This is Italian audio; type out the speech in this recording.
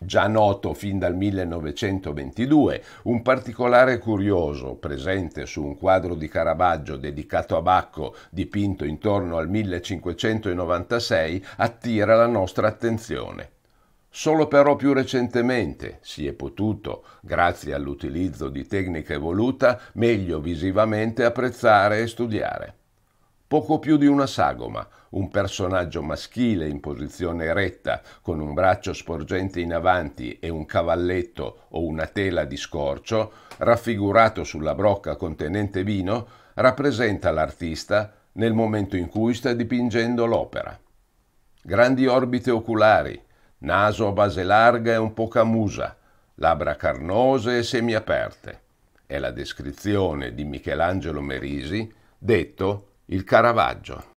già noto fin dal 1922, un particolare curioso presente su un quadro di Caravaggio dedicato a Bacco dipinto intorno al 1596 attira la nostra attenzione. Solo però più recentemente si è potuto, grazie all'utilizzo di tecnica evoluta, meglio visivamente apprezzare e studiare poco più di una sagoma, un personaggio maschile in posizione eretta, con un braccio sporgente in avanti e un cavalletto o una tela di scorcio, raffigurato sulla brocca contenente vino, rappresenta l'artista nel momento in cui sta dipingendo l'opera. Grandi orbite oculari, naso a base larga e un po' camusa, labbra carnose e semiaperte. È la descrizione di Michelangelo Merisi, detto il Caravaggio.